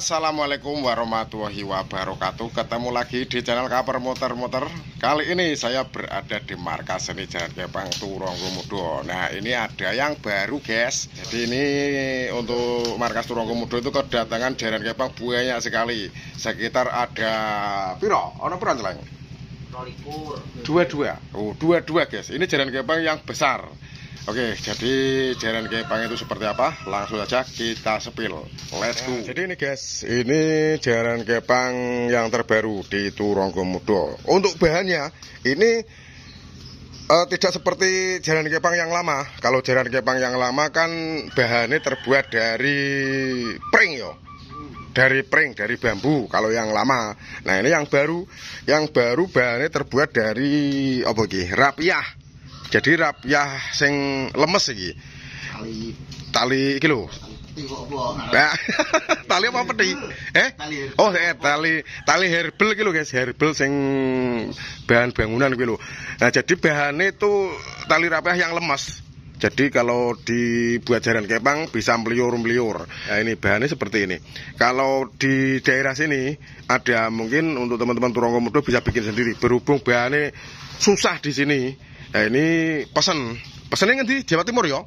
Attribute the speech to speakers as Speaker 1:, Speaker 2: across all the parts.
Speaker 1: Assalamualaikum warahmatullahi wabarakatuh Ketemu lagi di channel Kaper Muter-Muter Kali ini saya berada di markas seni Jalan Kepang Turongkomudo Nah ini ada yang baru guys Jadi ini untuk markas Turongkomudo itu kedatangan Jalan Kepang banyak sekali Sekitar ada Piro, ada piro Dua-dua Oh dua-dua guys Ini Jalan Kepang yang besar Oke, jadi jaran kepang itu seperti apa? Langsung aja kita sepil. Let's go. Nah, jadi ini guys, ini jaran kepang yang terbaru di Turonggo Mudo. Untuk bahannya, ini uh, tidak seperti jaran kepang yang lama. Kalau jaran kepang yang lama kan bahannya terbuat dari pring yo. Dari pring, dari bambu kalau yang lama. Nah, ini yang baru. Yang baru bahannya terbuat dari apa iki? Rapiah jadi rapiah sing lemes iki. Tali tali iki tali apa peti? Eh? Oh, eh, tali tali herbal iki guys. Herbal sing bahan bangunan kilo Nah, jadi bahannya itu tali rapiah yang lemes Jadi kalau dibuat jaran kepang bisa meliur-meliur. Nah, ini bahannya seperti ini. Kalau di daerah sini ada mungkin untuk teman-teman turong komodo bisa bikin sendiri. Berhubung bahannya susah di sini. Nah ini pesan Pesannya nanti Jawa Timur ya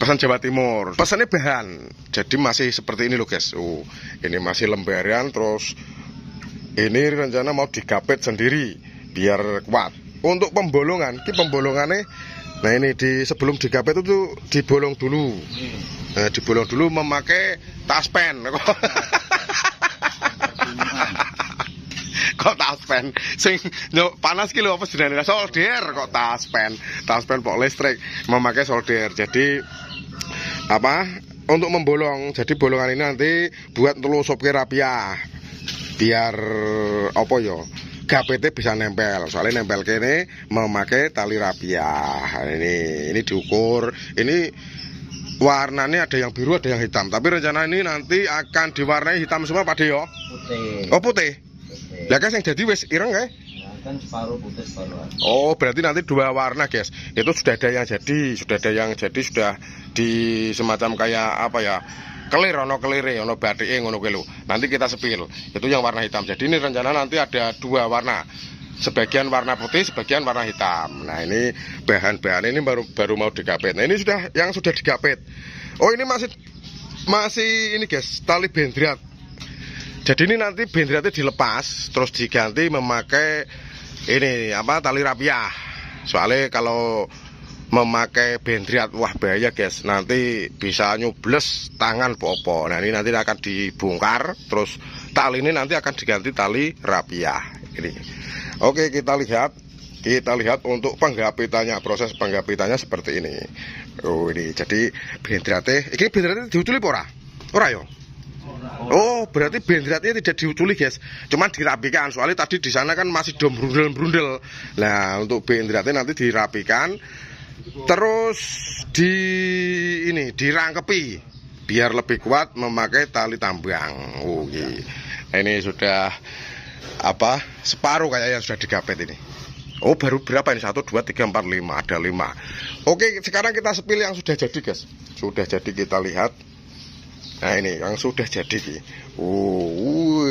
Speaker 1: Pesan Jawa Timur Pesannya bahan Jadi masih seperti ini loh guys oh, Ini masih lembaran terus Ini rencana mau digapet sendiri Biar kuat Untuk pembolongan Ini pembolongannya Nah ini di sebelum digapet itu dibolong dulu hmm. nah, Dibolong dulu memakai taspen kok tas sing no, panas ki lho apa jenenge solder kok tas taspen tas pok listrik memakai solder jadi apa untuk membolong jadi bolongan ini nanti buat telur ke rapia biar apa yo KPT bisa nempel soalnya nempel kene memakai tali rapia ini ini diukur ini warnanya ada yang biru ada yang hitam tapi rencana ini nanti akan diwarnai hitam semua pak Dio putih oh putih lah guys kan yang jadi wis ireng kae? Eh? Nah, kan separuh putih separuh Oh, berarti nanti dua warna, guys. Itu sudah ada yang jadi, sudah ada yang jadi, sudah di semacam kayak apa ya? Kelir ono kelire ono bathike ngono kuwi lho. Nanti kita sepil. Itu yang warna hitam. Jadi ini rencana nanti ada dua warna. Sebagian warna putih, sebagian warna hitam. Nah, ini bahan-bahan ini baru baru mau digapit. Nah, ini sudah yang sudah digapit. Oh, ini masih masih ini guys, tali bendriat. Jadi ini nanti bendratnya dilepas terus diganti memakai ini apa tali rapia Soalnya kalau memakai bendriat wah bahaya guys nanti bisa nyubles tangan popo nah ini nanti akan dibongkar terus tali ini nanti akan diganti tali rapia ini oke kita lihat kita lihat untuk penggapitannya proses penggapitannya seperti ini oh ini jadi bendriatnya ini bendriatnya diutulip ora ora yo Oh, berarti bendratnya tidak diculik, guys. Cuma dirapikan. Soalnya tadi di sana kan masih dom brundel-brundel. Nah, untuk bendratnya nanti dirapikan. Terus di ini dirangkepi biar lebih kuat memakai tali tambang. Oke. Oh, iya. Ini sudah apa? Separuh kayaknya sudah digapet ini. Oh, baru berapa ini? 1 2 3 4 5, ada 5. Oke, sekarang kita sepil yang sudah jadi, guys. Sudah jadi kita lihat. Nah ini yang sudah jadi nih, Oh,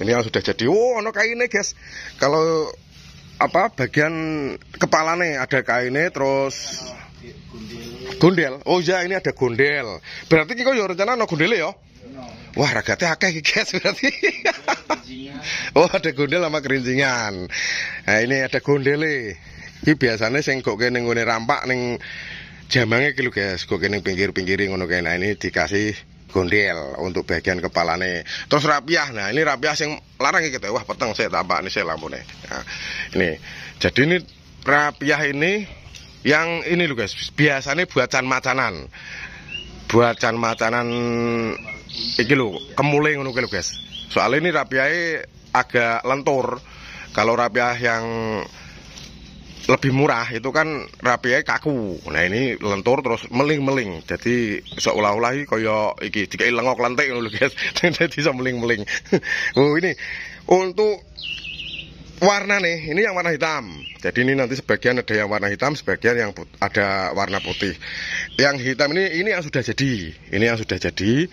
Speaker 1: Ini yang sudah jadi. wow oh, ono kainnya guys. Kalau apa bagian kepala nih ada kainnya terus gondel. Oh ya ini ada gondel. Berarti kiko yo ya rencana ono gondel yo. Ya? Wah ragate akeh iki guys berarti. oh ada gondel sama kerincingan. Nah ini ada gondele. Ini biasanya sing kok ning rampak ning jamangnya kilo guys kok ini pinggir-pinggir ngono kayak nah ini dikasih gondel untuk bagian kepala nih terus rapiah nah ini rapiah yang larang kita wah peteng saya tampak ini saya nih nah, ini jadi ini rapiah ini yang ini loh guys biasanya buat can macanan buat can macanan iki lho kemule ngono kuwi guys soalnya ini rapiahnya agak lentur kalau rapiah yang lebih murah itu kan rapia kaku nah ini lentur terus meling meling jadi seolah-olah koyo iki jika lengok lentik loh guys jadi bisa meling meling oh ini untuk warna nih ini yang warna hitam jadi ini nanti sebagian ada yang warna hitam sebagian yang ada warna putih yang hitam ini ini yang sudah jadi ini yang sudah jadi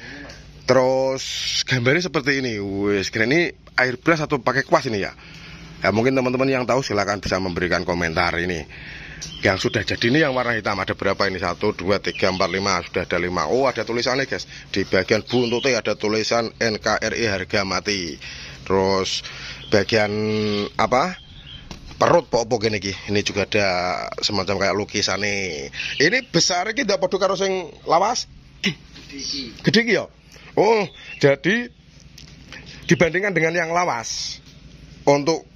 Speaker 1: terus gambarnya seperti ini wes ini airbrush atau pakai kuas ini ya ya mungkin teman-teman yang tahu silahkan bisa memberikan komentar ini yang sudah jadi ini yang warna hitam ada berapa ini 1, 2, 3, 4, 5 sudah ada 5 oh ada tulisannya guys di bagian buntutnya ada tulisan NKRI harga mati terus bagian apa perut pokok pok ini ini juga ada semacam kayak lukisan nih ini besar ini tidak perlu karus yang lawas gede ya oh jadi dibandingkan dengan yang lawas untuk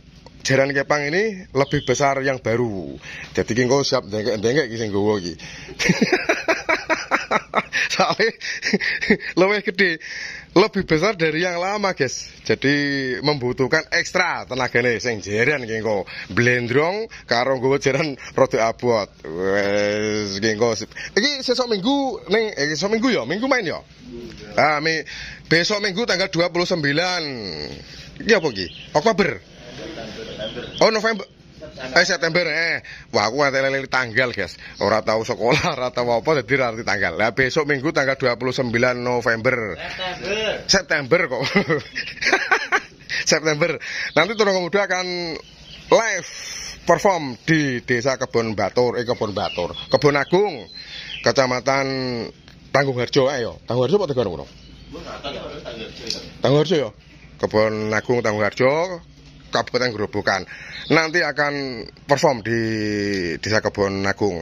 Speaker 1: jaran kepang ini lebih besar yang baru. Jadi kengko siap dengek-dengek iki sing gowo iki. lebih gede, lebih besar dari yang lama, guys. Jadi membutuhkan ekstra tenaga nih, sing jaran kengko. Blendrong karo gue jaran roti abot. Wes kengko. Ini sesok minggu neng eh, minggu ya, minggu main ya. Ah, mi, besok minggu tanggal 29. ya apa ini? Oktober. Oh November. Eh September eh. Wah aku lele tanggal, guys. Orang tahu sekolah, orang tahu apa jadi arti tanggal. Nah, besok Minggu tanggal 29 November. September. September kok. September. Nanti turun kemudian akan live perform di Desa Kebun Batur, eh Kebun Batur, Kebun Agung, Kecamatan Tanggung Harjo, ayo. Eh, Tanggung Harjo apa tegar Tanggung Harjo ya. Kebun Agung Tanggung Harjo, Kabupaten Gerobokan. Nanti akan perform di Desa Kebon Agung.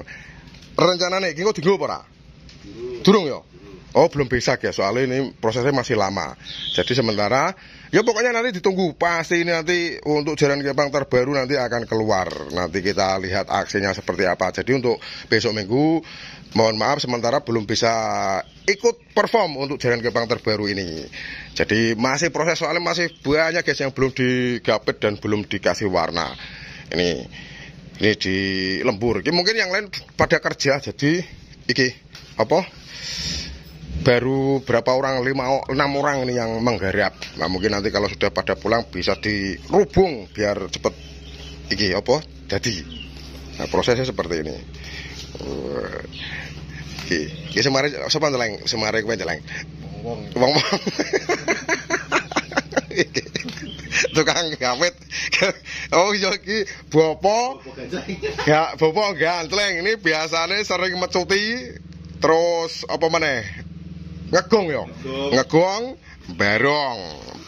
Speaker 1: Rencana nih, kok dienggo apa ora? ya? Oh belum bisa ya soalnya ini prosesnya masih lama. Jadi sementara ya pokoknya nanti ditunggu pasti ini nanti untuk jalan Kepang terbaru nanti akan keluar. Nanti kita lihat aksinya seperti apa. Jadi untuk besok minggu mohon maaf sementara belum bisa ikut perform untuk jalan Kepang terbaru ini. Jadi masih proses soalnya masih banyak guys yang belum digapet dan belum dikasih warna. Ini ini di lembur. mungkin yang lain pada kerja jadi iki apa? baru berapa orang lima enam orang ini yang menggarap nah, mungkin nanti kalau sudah pada pulang bisa dirubung biar cepet iki opo jadi nah, prosesnya seperti ini uh, iki iki siapa sapa jeleng semare kuwi jeleng wong wong tukang gawet oh yoki iya, bopo ya bopo gantleng ini biasanya sering mecuti terus apa meneh ngegong ya ngegong barong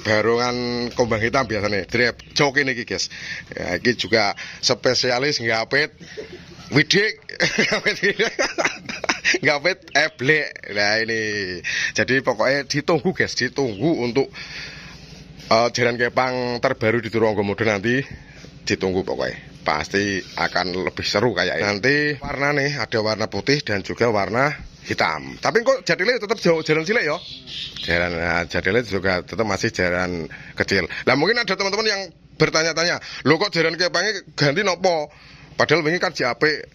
Speaker 1: barongan kembang hitam biasanya drip jok ini guys ya, ini juga spesialis ngapit widik ngapit eblek nah ini jadi pokoknya ditunggu guys ditunggu untuk uh, jalan kepang terbaru di turun komodo nanti ditunggu pokoknya pasti akan lebih seru kayak ini. nanti warna nih ada warna putih dan juga warna hitam. Tapi kok jadilnya tetap jauh jalan cilik ya? Jalan nah, jadilnya juga tetap masih jalan kecil. Nah mungkin ada teman-teman yang bertanya-tanya, lo kok jalan kepange ganti nopo?" Padahal ini kan Gege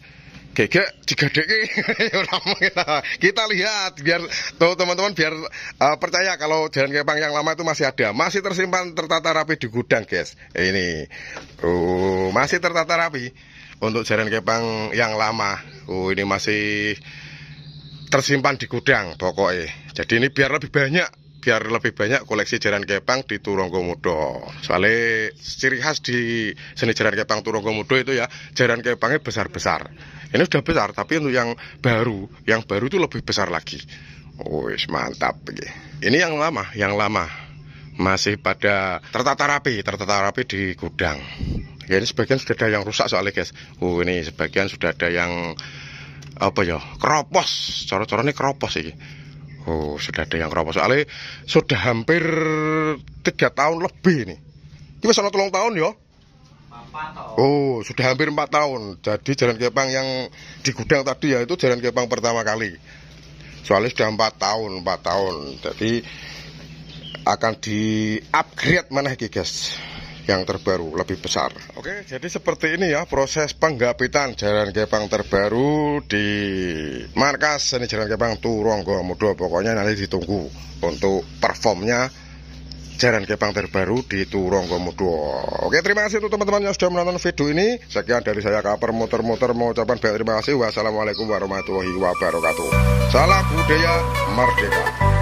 Speaker 1: gegek digadeke ya, kita lihat biar tuh teman-teman biar uh, percaya kalau jalan kepang yang lama itu masih ada masih tersimpan tertata rapi di gudang guys ini uh, masih tertata rapi untuk jalan kepang yang lama uh, ini masih tersimpan di gudang pokoknya jadi ini biar lebih banyak biar lebih banyak koleksi jaran kepang di Turonggomudo soalnya ciri khas di seni jaran kepang Turonggomudo itu ya jaran kepangnya besar-besar ini sudah besar tapi untuk yang baru yang baru itu lebih besar lagi Wih mantap ini yang lama yang lama masih pada tertata rapi tertata rapi di gudang ya ini sebagian sudah ada yang rusak soalnya guys oh ini sebagian sudah ada yang apa ya keropos cara-cara ini keropos ini oh sudah ada yang keropos soalnya sudah hampir tiga tahun lebih ini. kita salah tolong tahun ya Oh, sudah hampir empat tahun. Jadi jalan kepang yang di gudang tadi ya itu jalan kepang pertama kali. Soalnya sudah empat tahun, empat tahun. Jadi akan di upgrade mana ya guys yang terbaru lebih besar. Oke, jadi seperti ini ya proses penggapitan jalan gepang terbaru di markas seni jalan gepang Turonggo Mudo. Pokoknya nanti ditunggu untuk performnya jalan gepang terbaru di Turonggo Mudo. Oke, terima kasih untuk teman-teman yang sudah menonton video ini. Sekian dari saya Kaper Motor muter mengucapkan terima kasih. Wassalamualaikum warahmatullahi wabarakatuh. Salam budaya merdeka.